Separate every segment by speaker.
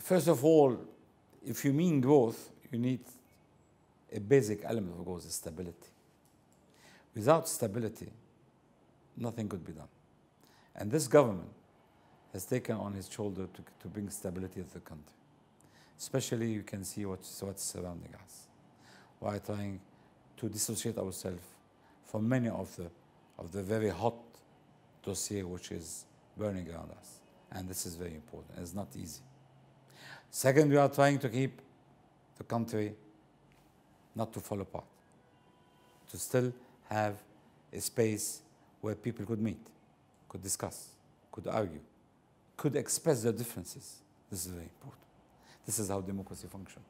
Speaker 1: First of all, if you mean growth, you need a basic element of growth, stability. Without stability, nothing could be done. And this government has taken on his shoulder to, to bring stability to the country. Especially you can see what's, what's surrounding us. We are trying to dissociate ourselves from many of the, of the very hot dossier which is burning around us. And this is very important. It's not easy. Second, we are trying to keep the country not to fall apart, to still have a space where people could meet, could discuss, could argue, could express their differences. This is very important. This is how democracy functions.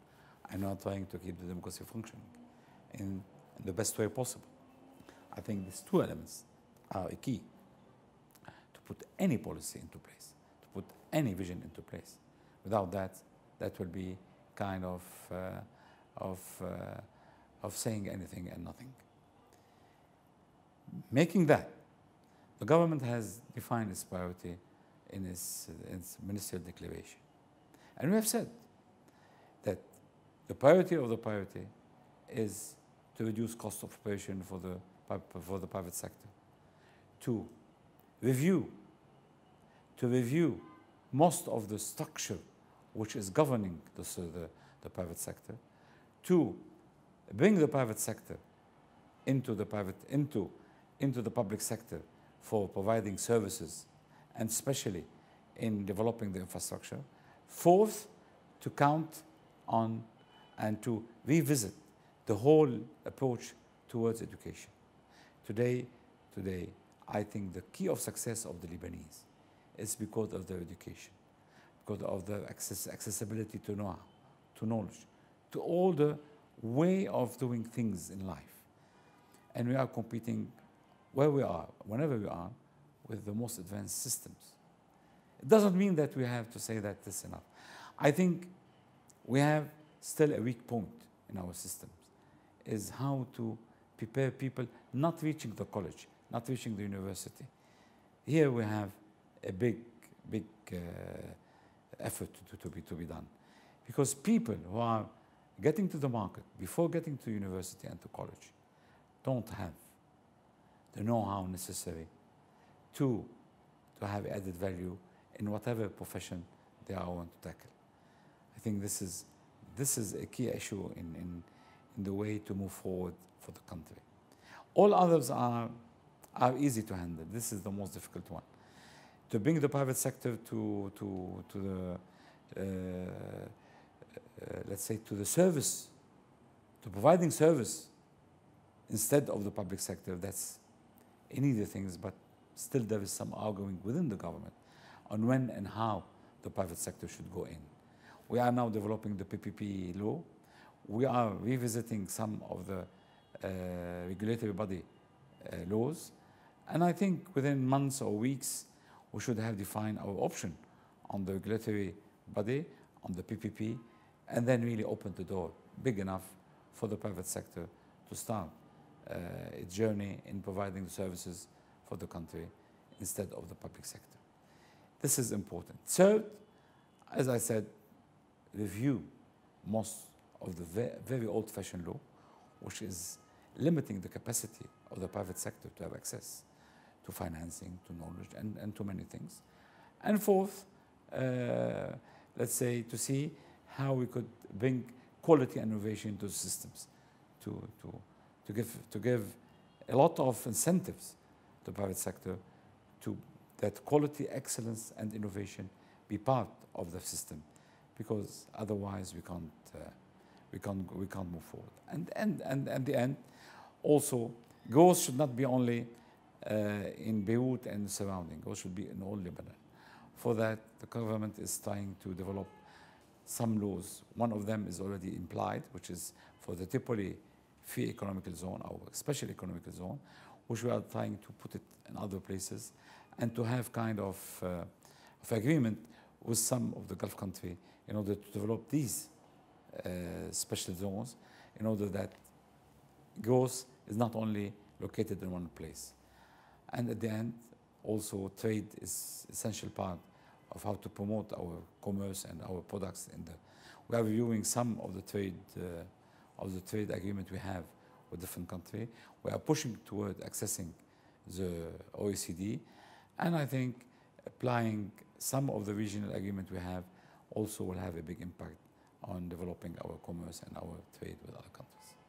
Speaker 1: I'm not trying to keep the democracy functioning in, in the best way possible. I think these two elements are a key to put any policy into place, to put any vision into place. Without that, that will be kind of, uh, of, uh, of saying anything and nothing. Making that, the government has defined its priority in its, in its ministerial declaration. And we have said that the priority of the priority is to reduce cost of operation for the, for the private sector. to review, to review most of the structure which is governing the, the, the private sector, to bring the private sector into the private into into the public sector for providing services and especially in developing the infrastructure. Fourth, to count on and to revisit the whole approach towards education. Today, today, I think the key of success of the Lebanese is because of their education because of the access, accessibility to know, to knowledge, to all the way of doing things in life. And we are competing where we are, whenever we are, with the most advanced systems. It doesn't mean that we have to say that this enough. I think we have still a weak point in our systems is how to prepare people not reaching the college, not reaching the university. Here we have a big, big uh, effort to, to, be, to be done. Because people who are getting to the market before getting to university and to college don't have the know-how necessary to, to have added value in whatever profession they are want to tackle. I think this is, this is a key issue in, in, in the way to move forward for the country. All others are, are easy to handle. This is the most difficult one to bring the private sector to, to, to the, uh, uh, let's say, to the service, to providing service instead of the public sector. That's any of the things, but still there is some arguing within the government on when and how the private sector should go in. We are now developing the PPP law. We are revisiting some of the uh, regulatory body uh, laws. And I think within months or weeks, we should have defined our option on the regulatory body, on the PPP, and then really open the door big enough for the private sector to start uh, its journey in providing the services for the country instead of the public sector. This is important. Third, as I said, review most of the ve very old-fashioned law, which is limiting the capacity of the private sector to have access to financing, to knowledge, and, and to many things. And fourth, uh, let's say to see how we could bring quality and innovation into systems, to, to, to, give, to give a lot of incentives to the private sector to that quality, excellence, and innovation be part of the system, because otherwise we can't, uh, we can't, we can't move forward. And, and, and, and the end, also, growth should not be only uh, in Beirut and surrounding, or should be in all Lebanon. For that, the government is trying to develop some laws. One of them is already implied, which is for the Tripoli free economical zone our special economical zone, which we are trying to put it in other places and to have kind of, uh, of agreement with some of the Gulf country in order to develop these uh, special zones in order that growth is not only located in one place. And at the end, also trade is essential part of how to promote our commerce and our products. In the, we are reviewing some of the trade uh, of the trade agreement we have with different countries. We are pushing toward accessing the OECD, and I think applying some of the regional agreement we have also will have a big impact on developing our commerce and our trade with other countries.